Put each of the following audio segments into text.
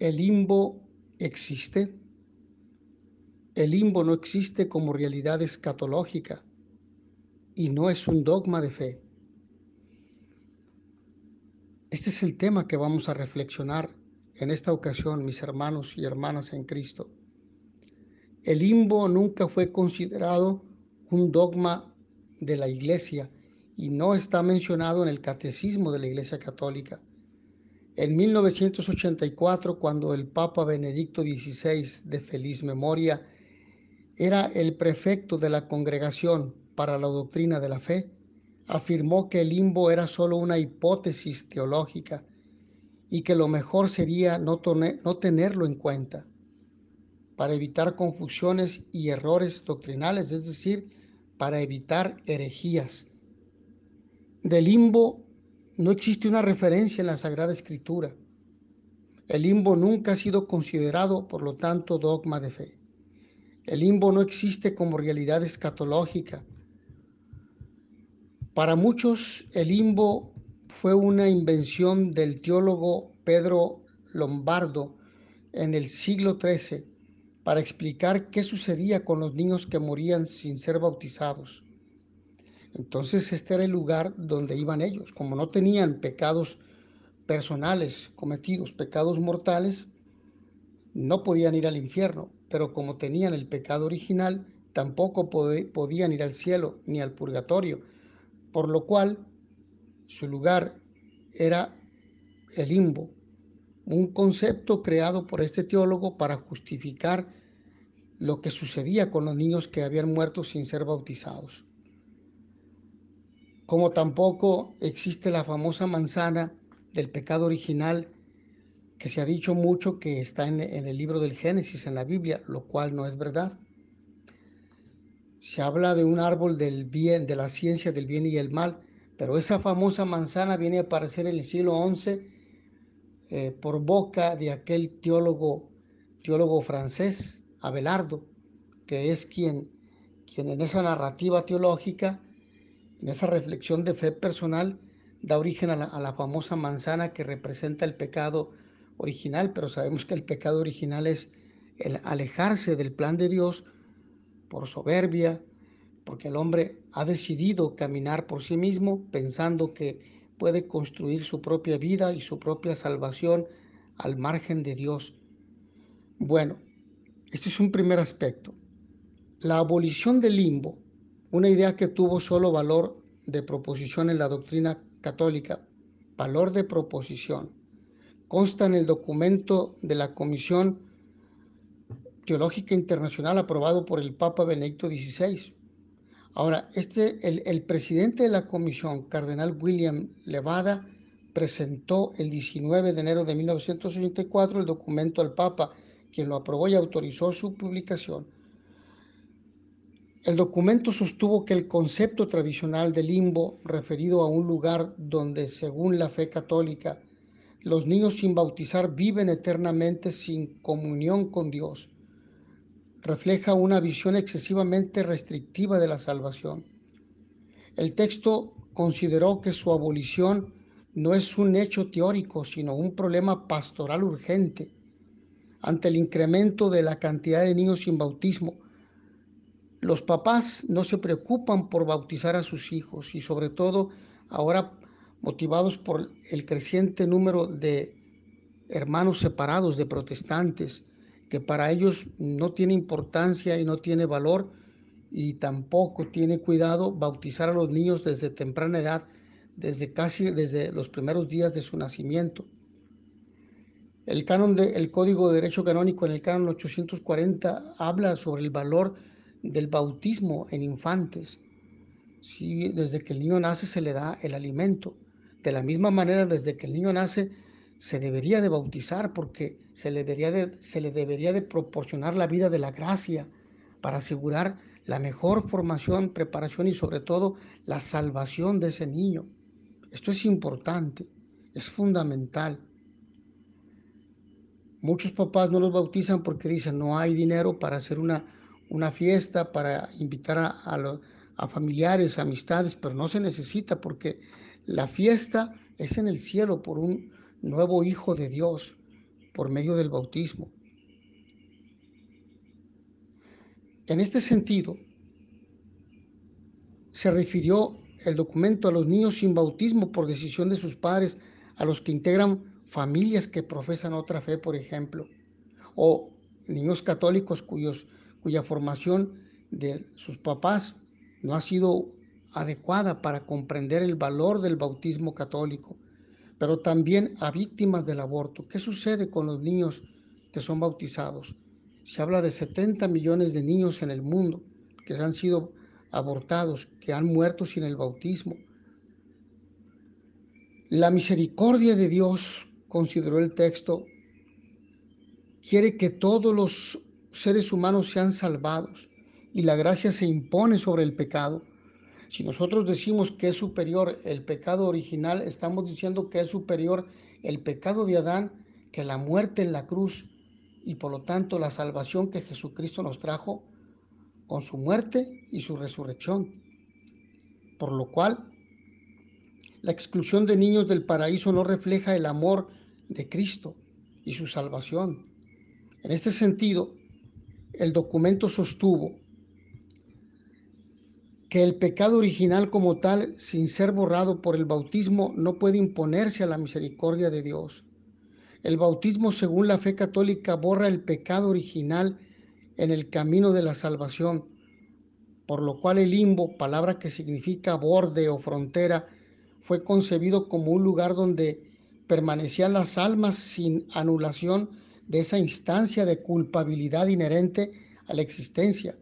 ¿El limbo existe? El limbo no existe como realidad escatológica y no es un dogma de fe. Este es el tema que vamos a reflexionar en esta ocasión, mis hermanos y hermanas en Cristo. El limbo nunca fue considerado un dogma de la iglesia y no está mencionado en el catecismo de la iglesia católica. En 1984, cuando el Papa Benedicto XVI, de feliz memoria, era el prefecto de la Congregación para la Doctrina de la Fe, afirmó que el limbo era solo una hipótesis teológica y que lo mejor sería no, tenerlo en cuenta para evitar confusiones y errores doctrinales, es decir, para evitar herejías. Del limbo no existe una referencia en la Sagrada Escritura. El limbo nunca ha sido considerado, por lo tanto, dogma de fe. El limbo no existe como realidad escatológica. Para muchos, el limbo fue una invención del teólogo Pedro Lombardo en el siglo XIII para explicar qué sucedía con los niños que morían sin ser bautizados. Entonces este era el lugar donde iban ellos. Como no tenían pecados personales cometidos, pecados mortales, no podían ir al infierno, pero como tenían el pecado original, tampoco podían ir al cielo ni al purgatorio, por lo cual su lugar era el limbo, un concepto creado por este teólogo para justificar lo que sucedía con los niños que habían muerto sin ser bautizados como tampoco existe la famosa manzana del pecado original que se ha dicho mucho que está en, el libro del Génesis, en la Biblia, lo cual no es verdad. Se habla de un árbol del bien, de la ciencia del bien y el mal, pero esa famosa manzana viene a aparecer en el siglo XI eh, por boca de aquel teólogo, teólogo francés, Abelardo, que es quien, quien en esa narrativa teológica esa reflexión de fe personal da origen a la, a la famosa manzana que representa el pecado original, pero sabemos que el pecado original es el alejarse del plan de Dios por soberbia, porque el hombre ha decidido caminar por sí mismo pensando que puede construir su propia vida y su propia salvación al margen de Dios. Bueno, este es un primer aspecto. La abolición del limbo una idea que tuvo solo valor de proposición en la doctrina católica, valor de proposición. Consta en el documento de la Comisión Teológica Internacional aprobado por el Papa Benedicto XVI. Ahora, este, el, el presidente de la comisión, Cardenal William Levada, presentó el 19 de enero de 1984 el documento al Papa, quien lo aprobó y autorizó su publicación. El documento sostuvo que el concepto tradicional de limbo, referido a un lugar donde, según la fe católica, los niños sin bautizar viven eternamente sin comunión con Dios, refleja una visión excesivamente restrictiva de la salvación. El texto consideró que su abolición no es un hecho teórico, sino un problema pastoral urgente. Ante el incremento de la cantidad de niños sin bautismo, los papás no se preocupan por bautizar a sus hijos y sobre todo ahora motivados por el creciente número de hermanos separados, de protestantes, que para ellos no tiene importancia y no tiene valor y tampoco tiene cuidado bautizar a los niños desde temprana edad, desde casi desde los primeros días de su nacimiento. El canon de Código de Derecho Canónico en el canon 840 habla sobre el valor del bautismo en infantes. si desde que el niño nace se le da el alimento. De la misma manera, desde que el niño nace se debería de bautizar porque se le debería de, se le debería de proporcionar la vida de la gracia para asegurar la mejor formación, preparación y sobre todo la salvación de ese niño. Esto es importante, es fundamental. Muchos papás no los bautizan porque dicen no hay dinero para hacer una una fiesta para invitar a, familiares, amistades, pero no se necesita porque la fiesta es en el cielo por un nuevo hijo de Dios, por medio del bautismo. En este sentido, se refirió el documento a los niños sin bautismo por decisión de sus padres, a los que integran familias que profesan otra fe, por ejemplo, o niños católicos cuyos cuya formación de sus papás no ha sido adecuada para comprender el valor del bautismo católico, pero también a víctimas del aborto. ¿Qué sucede con los niños que son bautizados? Se habla de 70 millones de niños en el mundo que han sido abortados, que han muerto sin el bautismo. La misericordia de Dios, consideró el texto, quiere que todos los seres humanos sean salvados y la gracia se impone sobre el pecado. Si nosotros decimos que es superior el pecado original, estamos diciendo que es superior el pecado de Adán que la muerte en la cruz y por lo tanto la salvación que Jesucristo nos trajo con su muerte y su resurrección. Por lo cual, la exclusión de niños del paraíso no refleja el amor de Cristo y su salvación. En este sentido, el documento sostuvo que el pecado original como tal, sin ser borrado por el bautismo, no puede imponerse a la misericordia de Dios. El bautismo, según la fe católica, borra el pecado original en el camino de la salvación, por lo cual el limbo, palabra que significa borde o frontera, fue concebido como un lugar donde permanecían las almas sin anulación de esa instancia de culpabilidad inherente a la existencia.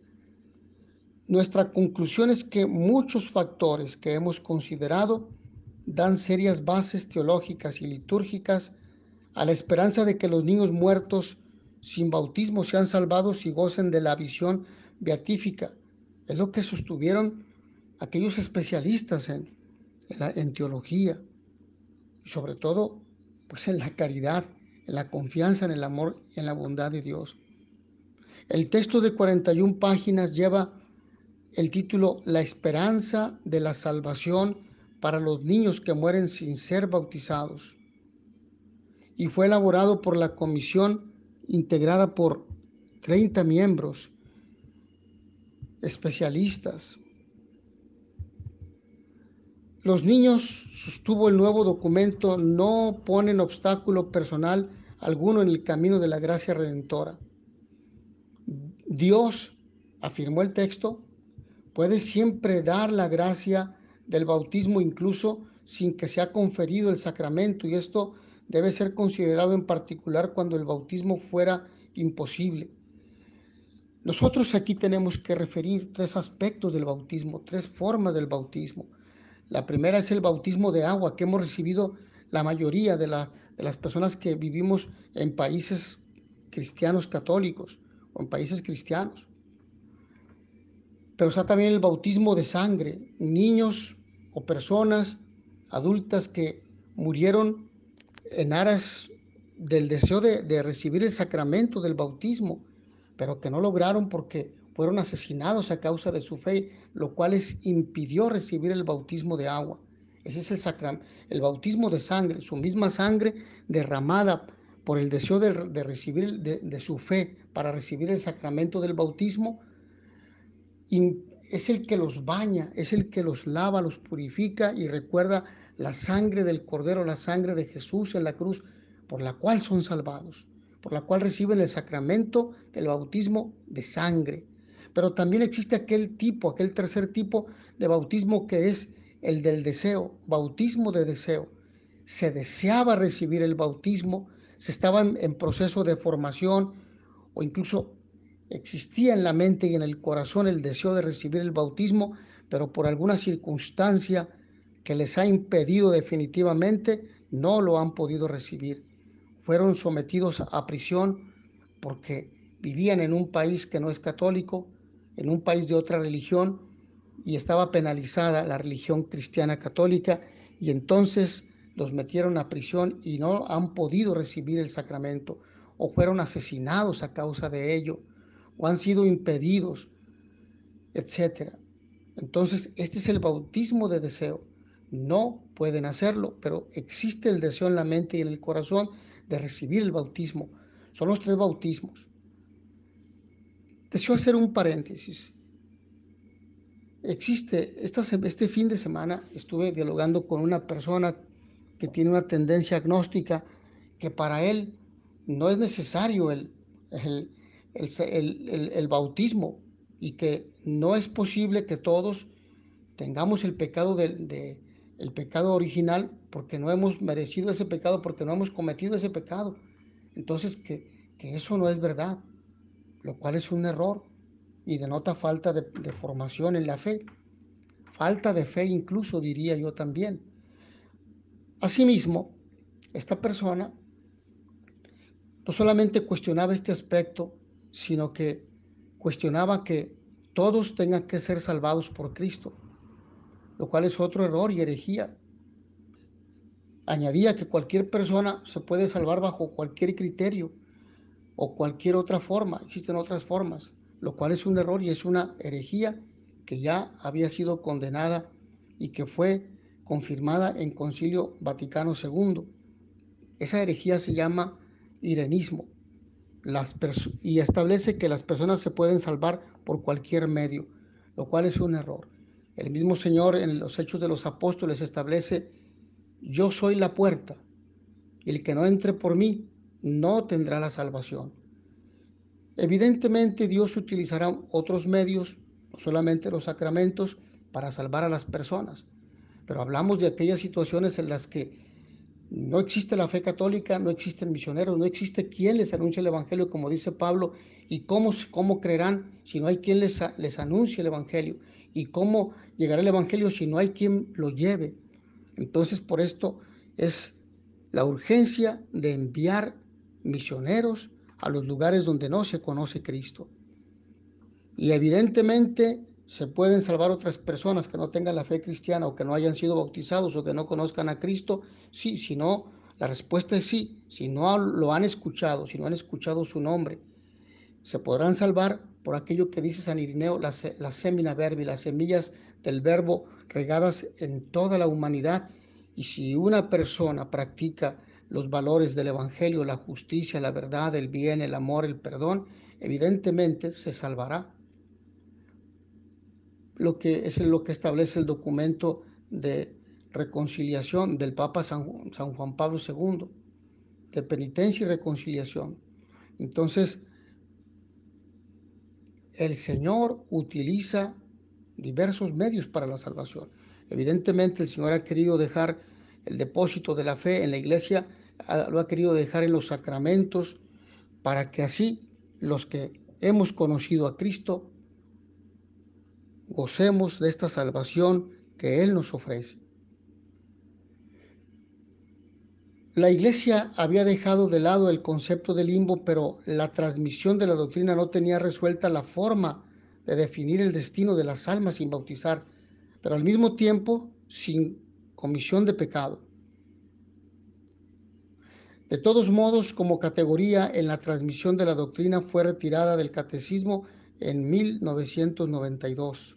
Nuestra conclusión es que muchos factores que hemos considerado dan serias bases teológicas y litúrgicas a la esperanza de que los niños muertos sin bautismo sean salvados y gocen de la visión beatífica. Es lo que sostuvieron aquellos especialistas en, teología, sobre todo pues en la caridad la confianza, en el amor, y en la bondad de Dios. El texto de 41 páginas lleva el título La esperanza de la salvación para los niños que mueren sin ser bautizados y fue elaborado por la comisión integrada por 30 miembros especialistas los niños, sostuvo el nuevo documento, no ponen obstáculo personal alguno en el camino de la gracia redentora. Dios, afirmó el texto, puede siempre dar la gracia del bautismo incluso sin que sea conferido el sacramento y esto debe ser considerado en particular cuando el bautismo fuera imposible. Nosotros aquí tenemos que referir tres aspectos del bautismo, tres formas del bautismo. La primera es el bautismo de agua que hemos recibido la mayoría de, las personas que vivimos en países cristianos católicos o en países cristianos. Pero está también el bautismo de sangre, niños o personas adultas que murieron en aras del deseo de, de, recibir el sacramento del bautismo, pero que no lograron porque fueron asesinados a causa de su fe lo cual les impidió recibir el bautismo de agua. Ese es el sacramento, el bautismo de sangre, su misma sangre derramada por el deseo de, recibir de, su fe para recibir el sacramento del bautismo. es el que los baña, es el que los lava, los purifica y recuerda la sangre del Cordero, la sangre de Jesús en la cruz, por la cual son salvados, por la cual reciben el sacramento del bautismo de sangre. Pero también existe aquel tipo, aquel tercer tipo de bautismo que es el del deseo, bautismo de deseo. Se deseaba recibir el bautismo, se estaba en proceso de formación o incluso existía en la mente y en el corazón el deseo de recibir el bautismo, pero por alguna circunstancia que les ha impedido definitivamente, no lo han podido recibir. Fueron sometidos a prisión porque vivían en un país que no es católico, en un país de otra religión y estaba penalizada la religión cristiana católica y entonces los metieron a prisión y no han podido recibir el sacramento o fueron asesinados a causa de ello o han sido impedidos, etc. Entonces, este es el bautismo de deseo. No pueden hacerlo, pero existe el deseo en la mente y en el corazón de recibir el bautismo. Son los tres bautismos. Deseo hacer un paréntesis. Existe, esta, este fin de semana estuve dialogando con una persona que tiene una tendencia agnóstica que para él no es necesario el, el, bautismo y que no es posible que todos tengamos el pecado de, pecado original porque no hemos merecido ese pecado, porque no hemos cometido ese pecado. Entonces, que, que eso no es verdad lo cual es un error y denota falta de, formación en la fe, falta de fe incluso diría yo también. Asimismo, esta persona no solamente cuestionaba este aspecto, sino que cuestionaba que todos tengan que ser salvados por Cristo, lo cual es otro error y herejía. Añadía que cualquier persona se puede salvar bajo cualquier criterio, o cualquier otra forma, existen otras formas, lo cual es un error y es una herejía que ya había sido condenada y que fue confirmada en Concilio Vaticano II. Esa herejía se llama irenismo las y establece que las personas se pueden salvar por cualquier medio, lo cual es un error. El mismo Señor en los Hechos de los Apóstoles establece, yo soy la puerta, el que no entre por mí no tendrá la salvación. Evidentemente Dios utilizará otros medios, no solamente los sacramentos, para salvar a las personas, pero hablamos de aquellas situaciones en las que no existe la fe católica, no existen misioneros, no existe quien les anuncie el Evangelio, como dice Pablo, y cómo, cómo creerán si no hay quien les, les anuncie el Evangelio, y cómo llegará el Evangelio si no hay quien lo lleve. Entonces, por esto es la urgencia de enviar misioneros a los lugares donde no se conoce Cristo. Y evidentemente se pueden salvar otras personas que no tengan la fe cristiana o que no hayan sido bautizados o que no conozcan a Cristo. Sí, si no, la respuesta es sí. Si no lo han escuchado, si no han escuchado su nombre, se podrán salvar por aquello que dice San Irineo, la, la semina verbi, las semillas del verbo regadas en toda la humanidad. Y si una persona practica los valores del Evangelio, la justicia, la verdad, el bien, el amor, el perdón, evidentemente se salvará. Lo que es lo que establece el documento de reconciliación del Papa San San Juan Pablo II, de penitencia y reconciliación. Entonces, el Señor utiliza diversos medios para la salvación. Evidentemente el Señor ha querido dejar el depósito de la fe en la iglesia lo ha querido dejar en los sacramentos para que así los que hemos conocido a Cristo gocemos de esta salvación que Él nos ofrece. La iglesia había dejado de lado el concepto del limbo, pero la transmisión de la doctrina no tenía resuelta la forma de definir el destino de las almas sin bautizar, pero al mismo tiempo sin comisión de pecado. De todos modos, como categoría en la transmisión de la doctrina fue retirada del catecismo en 1992.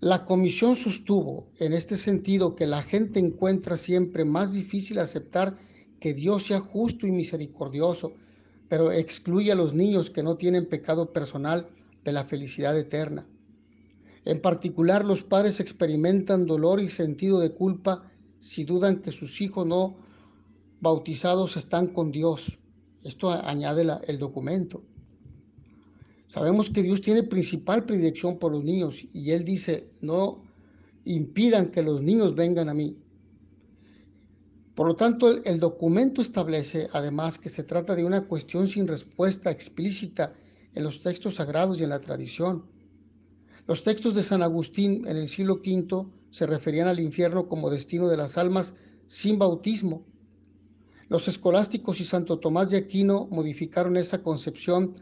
La comisión sostuvo en este sentido que la gente encuentra siempre más difícil aceptar que Dios sea justo y misericordioso, pero excluye a los niños que no tienen pecado personal de la felicidad eterna. En particular, los padres experimentan dolor y sentido de culpa si dudan que sus hijos no bautizados están con Dios. Esto añade el documento. Sabemos que Dios tiene principal predilección por los niños y Él dice, no impidan que los niños vengan a mí. Por lo tanto, el, el documento establece además que se trata de una cuestión sin respuesta explícita en los textos sagrados y en la tradición. Los textos de San Agustín en el siglo V se referían al infierno como destino de las almas sin bautismo. Los escolásticos y Santo Tomás de Aquino modificaron esa concepción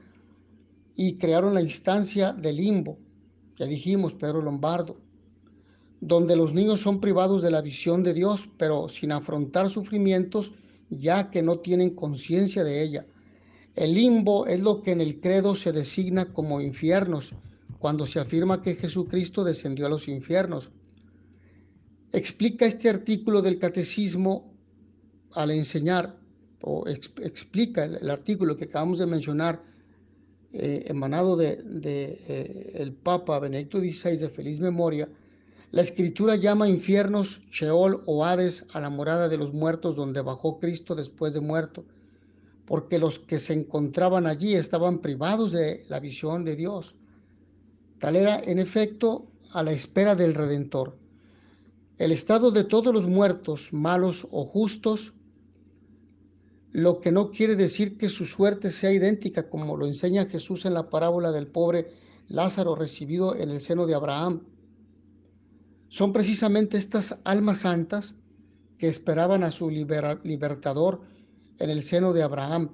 y crearon la instancia del limbo, ya dijimos Pedro Lombardo, donde los niños son privados de la visión de Dios, pero sin afrontar sufrimientos ya que no tienen conciencia de ella. El limbo es lo que en el credo se designa como infiernos, cuando se afirma que Jesucristo descendió a los infiernos explica este artículo del catecismo al enseñar, o explica el, artículo que acabamos de mencionar, eh, emanado del de, eh, Papa Benedicto XVI de feliz memoria, la escritura llama infiernos, Sheol o Hades a la morada de los muertos donde bajó Cristo después de muerto, porque los que se encontraban allí estaban privados de la visión de Dios. Tal era, en efecto, a la espera del Redentor el estado de todos los muertos, malos o justos, lo que no quiere decir que su suerte sea idéntica, como lo enseña Jesús en la parábola del pobre Lázaro recibido en el seno de Abraham. Son precisamente estas almas santas que esperaban a su libertador en el seno de Abraham,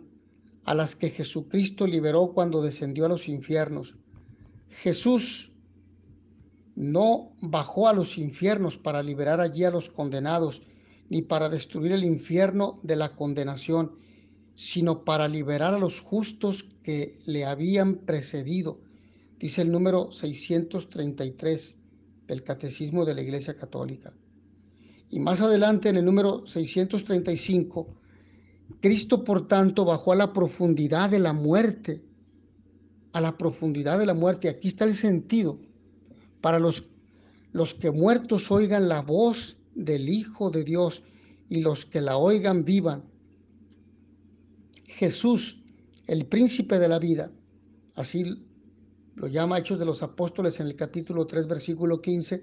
a las que Jesucristo liberó cuando descendió a los infiernos. Jesús no bajó a los infiernos para liberar allí a los condenados, ni para destruir el infierno de la condenación, sino para liberar a los justos que le habían precedido, dice el número 633 del Catecismo de la Iglesia Católica. Y más adelante, en el número 635, Cristo, por tanto, bajó a la profundidad de la muerte, a la profundidad de la muerte. Aquí está el sentido para los, los que muertos oigan la voz del Hijo de Dios y los que la oigan vivan. Jesús, el príncipe de la vida, así lo llama Hechos de los Apóstoles en el capítulo 3, versículo 15,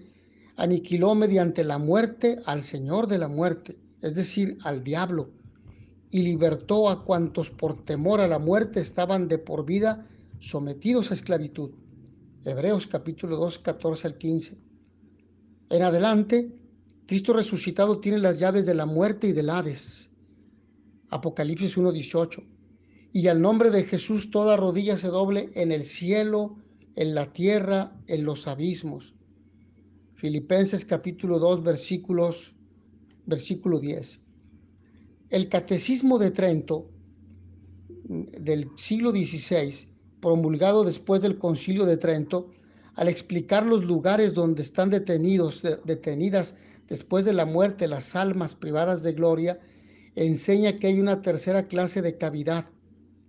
aniquiló mediante la muerte al Señor de la muerte, es decir, al diablo, y libertó a cuantos por temor a la muerte estaban de por vida sometidos a esclavitud. Hebreos capítulo 2, 14 al 15. En adelante, Cristo resucitado tiene las llaves de la muerte y del Hades. Apocalipsis 1, 18. Y al nombre de Jesús toda rodilla se doble en el cielo, en la tierra, en los abismos. Filipenses capítulo 2, versículos, versículo 10. El catecismo de Trento del siglo XVI promulgado después del Concilio de Trento, al explicar los lugares donde están detenidos, detenidas después de la muerte las almas privadas de gloria, enseña que hay una tercera clase de cavidad,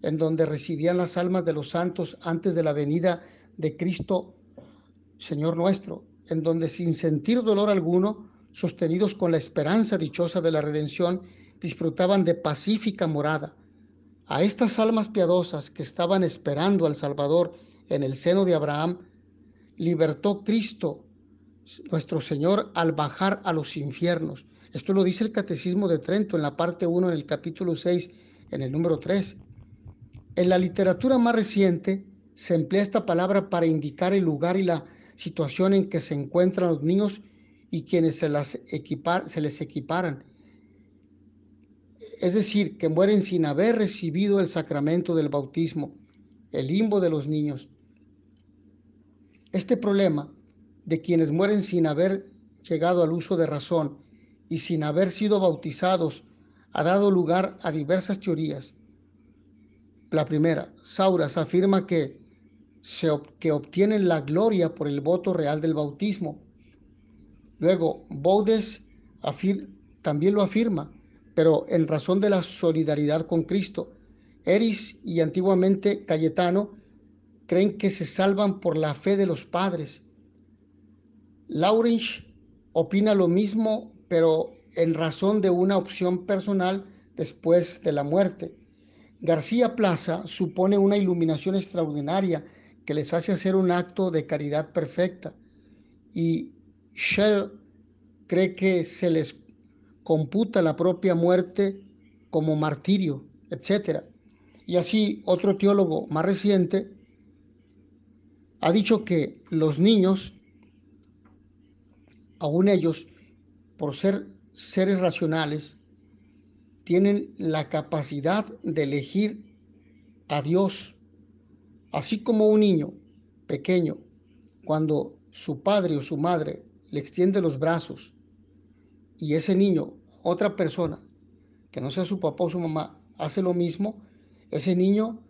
en donde residían las almas de los santos antes de la venida de Cristo, Señor nuestro, en donde sin sentir dolor alguno, sostenidos con la esperanza dichosa de la redención, disfrutaban de pacífica morada a estas almas piadosas que estaban esperando al Salvador en el seno de Abraham, libertó Cristo, nuestro Señor, al bajar a los infiernos. Esto lo dice el Catecismo de Trento en la parte 1, en el capítulo 6, en el número 3. En la literatura más reciente se emplea esta palabra para indicar el lugar y la situación en que se encuentran los niños y quienes se, las equipar, se les equiparan es decir, que mueren sin haber recibido el sacramento del bautismo, el limbo de los niños. Este problema de quienes mueren sin haber llegado al uso de razón y sin haber sido bautizados ha dado lugar a diversas teorías. La primera, Sauras afirma que, se, que obtienen la gloria por el voto real del bautismo. Luego, Boudes también lo afirma pero en razón de la solidaridad con Cristo. Eris y antiguamente Cayetano creen que se salvan por la fe de los padres. Laurinch opina lo mismo, pero en razón de una opción personal después de la muerte. García Plaza supone una iluminación extraordinaria que les hace hacer un acto de caridad perfecta. Y Shell cree que se les computa la propia muerte como martirio, etc. Y así otro teólogo más reciente ha dicho que los niños, aún ellos, por ser seres racionales, tienen la capacidad de elegir a Dios, así como un niño pequeño, cuando su padre o su madre le extiende los brazos y ese niño otra persona que no sea su papá o su mamá hace lo mismo, ese niño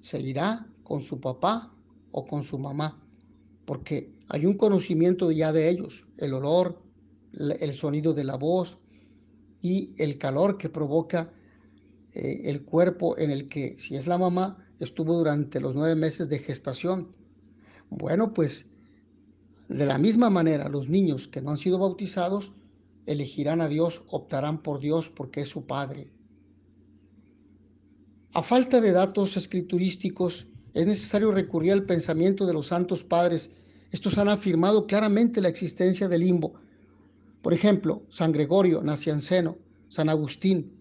seguirá con su papá o con su mamá, porque hay un conocimiento ya de ellos, el olor, el sonido de la voz y el calor que provoca eh, el cuerpo en el que, si es la mamá, estuvo durante los nueve meses de gestación. Bueno, pues de la misma manera, los niños que no han sido bautizados, elegirán a Dios, optarán por Dios porque es su Padre. A falta de datos escriturísticos, es necesario recurrir al pensamiento de los santos padres. Estos han afirmado claramente la existencia del limbo. Por ejemplo, San Gregorio, Nacianceno, San Agustín.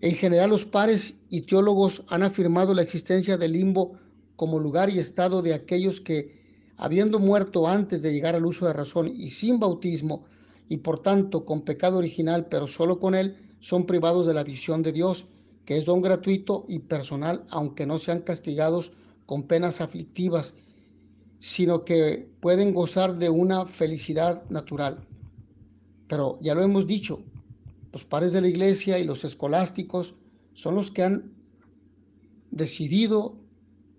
En general, los pares y teólogos han afirmado la existencia del limbo como lugar y estado de aquellos que, habiendo muerto antes de llegar al uso de razón y sin bautismo, y por tanto con pecado original, pero solo con él, son privados de la visión de Dios, que es don gratuito y personal, aunque no sean castigados con penas aflictivas, sino que pueden gozar de una felicidad natural. Pero ya lo hemos dicho, los padres de la iglesia y los escolásticos son los que han decidido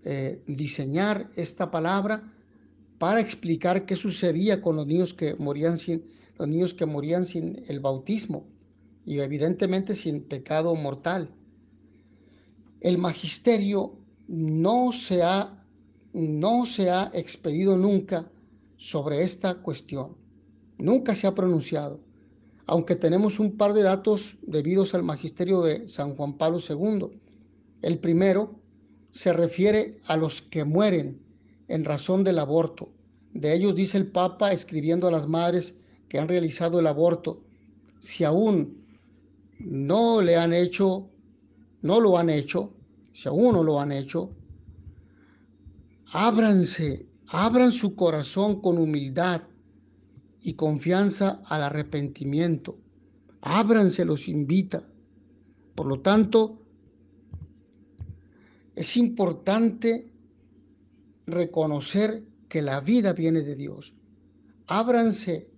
eh, diseñar esta palabra para explicar qué sucedía con los niños que morían sin, los niños que morían sin el bautismo y evidentemente sin pecado mortal. El magisterio no se ha, no se ha expedido nunca sobre esta cuestión, nunca se ha pronunciado, aunque tenemos un par de datos debidos al magisterio de San Juan Pablo II. El primero se refiere a los que mueren en razón del aborto. De ellos dice el Papa escribiendo a las madres, que han realizado el aborto, si aún no le han hecho, no lo han hecho, si aún no lo han hecho, ábranse, abran su corazón con humildad y confianza al arrepentimiento. Ábranse, los invita. Por lo tanto, es importante reconocer que la vida viene de Dios. Ábranse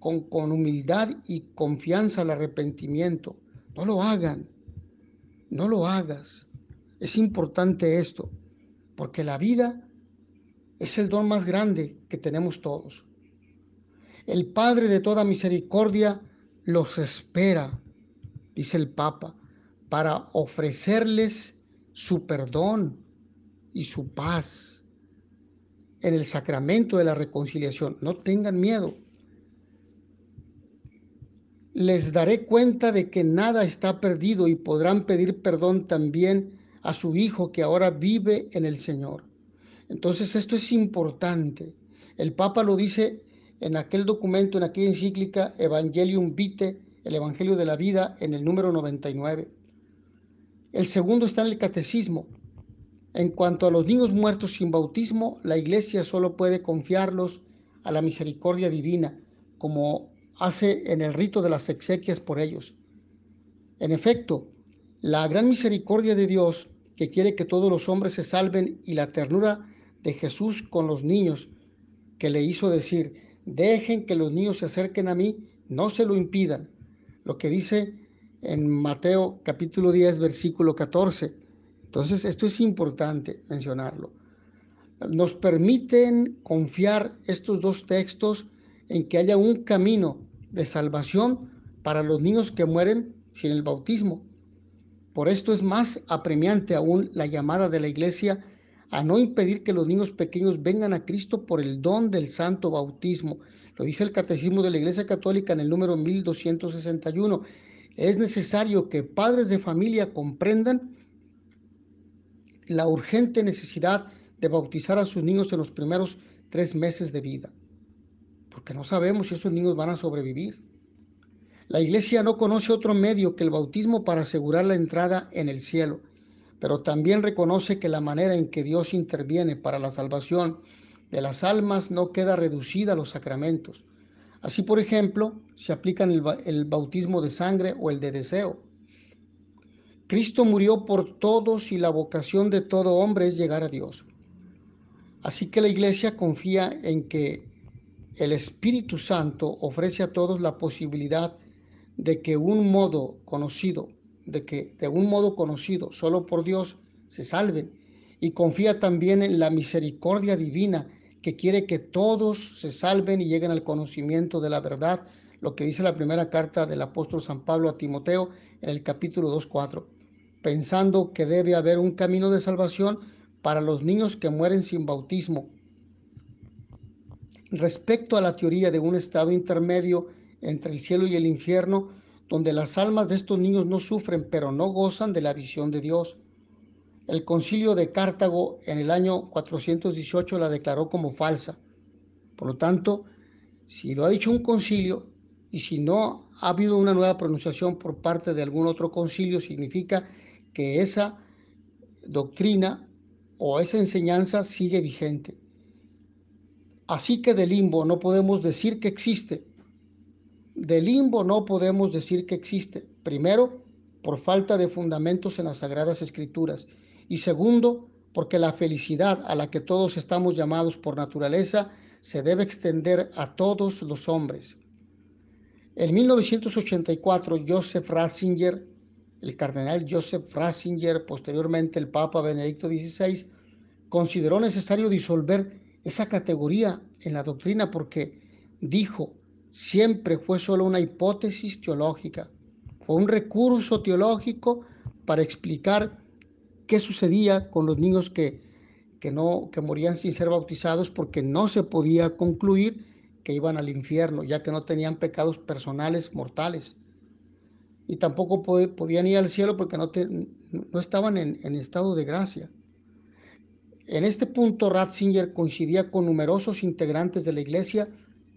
con, humildad y confianza al arrepentimiento. No lo hagan, no lo hagas. Es importante esto, porque la vida es el don más grande que tenemos todos. El Padre de toda misericordia los espera, dice el Papa, para ofrecerles su perdón y su paz en el sacramento de la reconciliación. No tengan miedo les daré cuenta de que nada está perdido y podrán pedir perdón también a su hijo que ahora vive en el Señor. Entonces esto es importante. El Papa lo dice en aquel documento, en aquella encíclica Evangelium Vitae, el Evangelio de la Vida, en el número 99. El segundo está en el Catecismo. En cuanto a los niños muertos sin bautismo, la Iglesia solo puede confiarlos a la misericordia divina, como hace en el rito de las exequias por ellos. En efecto, la gran misericordia de Dios, que quiere que todos los hombres se salven, y la ternura de Jesús con los niños, que le hizo decir, dejen que los niños se acerquen a mí, no se lo impidan. Lo que dice en Mateo capítulo 10, versículo 14. Entonces, esto es importante mencionarlo. Nos permiten confiar estos dos textos en que haya un camino de salvación para los niños que mueren sin el bautismo. Por esto es más apremiante aún la llamada de la Iglesia a no impedir que los niños pequeños vengan a Cristo por el don del santo bautismo. Lo dice el Catecismo de la Iglesia Católica en el número 1261. Es necesario que padres de familia comprendan la urgente necesidad de bautizar a sus niños en los primeros tres meses de vida porque no sabemos si esos niños van a sobrevivir. La iglesia no conoce otro medio que el bautismo para asegurar la entrada en el cielo, pero también reconoce que la manera en que Dios interviene para la salvación de las almas no queda reducida a los sacramentos. Así, por ejemplo, se aplican el, el bautismo de sangre o el de deseo. Cristo murió por todos y la vocación de todo hombre es llegar a Dios. Así que la iglesia confía en que el Espíritu Santo ofrece a todos la posibilidad de que un modo conocido, de que de un modo conocido solo por Dios se salven y confía también en la misericordia divina que quiere que todos se salven y lleguen al conocimiento de la verdad, lo que dice la primera carta del apóstol San Pablo a Timoteo en el capítulo 2.4, pensando que debe haber un camino de salvación para los niños que mueren sin bautismo respecto a la teoría de un estado intermedio entre el cielo y el infierno, donde las almas de estos niños no sufren, pero no gozan de la visión de Dios. El concilio de Cartago en el año 418 la declaró como falsa. Por lo tanto, si lo ha dicho un concilio y si no ha habido una nueva pronunciación por parte de algún otro concilio, significa que esa doctrina o esa enseñanza sigue vigente. Así que de limbo no podemos decir que existe. De limbo no podemos decir que existe. Primero, por falta de fundamentos en las sagradas escrituras. Y segundo, porque la felicidad a la que todos estamos llamados por naturaleza se debe extender a todos los hombres. En 1984, Joseph Ratzinger, el cardenal Joseph Ratzinger, posteriormente el Papa Benedicto XVI, consideró necesario disolver esa categoría en la doctrina porque dijo, siempre fue solo una hipótesis teológica, fue un recurso teológico para explicar qué sucedía con los niños que, no, que morían sin ser bautizados porque no se podía concluir que iban al infierno, ya que no tenían pecados personales mortales. Y tampoco podían ir al cielo porque no, estaban en estado de gracia. En este punto Ratzinger coincidía con numerosos integrantes de la Iglesia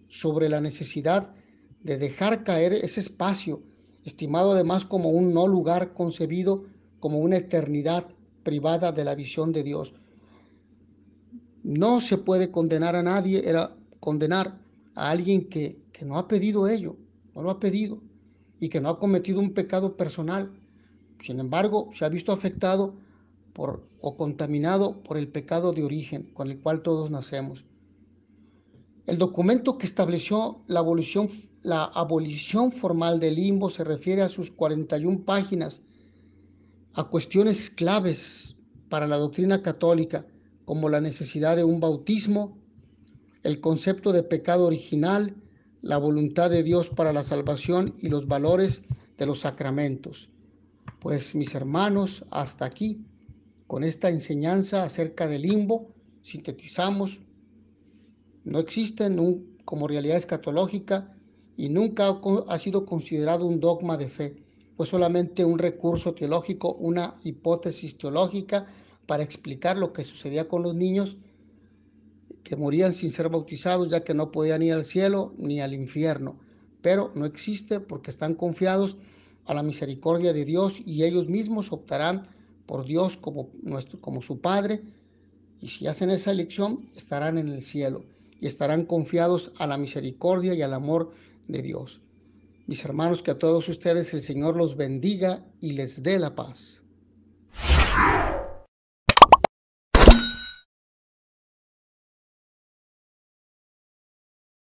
sobre la necesidad de dejar caer ese espacio, estimado además como un no lugar concebido como una eternidad privada de la visión de Dios. No se puede condenar a nadie, era condenar a alguien que, no ha pedido ello, no lo ha pedido, y que no ha cometido un pecado personal. Sin embargo, se ha visto afectado o contaminado por el pecado de origen con el cual todos nacemos. El documento que estableció la abolición, la abolición formal del limbo se refiere a sus 41 páginas, a cuestiones claves para la doctrina católica, como la necesidad de un bautismo, el concepto de pecado original, la voluntad de Dios para la salvación y los valores de los sacramentos. Pues mis hermanos, hasta aquí con esta enseñanza acerca del limbo, sintetizamos, no existe como realidad escatológica y nunca ha sido considerado un dogma de fe, fue solamente un recurso teológico, una hipótesis teológica para explicar lo que sucedía con los niños que morían sin ser bautizados ya que no podían ir al cielo ni al infierno. Pero no existe porque están confiados a la misericordia de Dios y ellos mismos optarán por Dios como, nuestro, como su Padre, y si hacen esa elección, estarán en el cielo y estarán confiados a la misericordia y al amor de Dios. Mis hermanos, que a todos ustedes el Señor los bendiga y les dé la paz.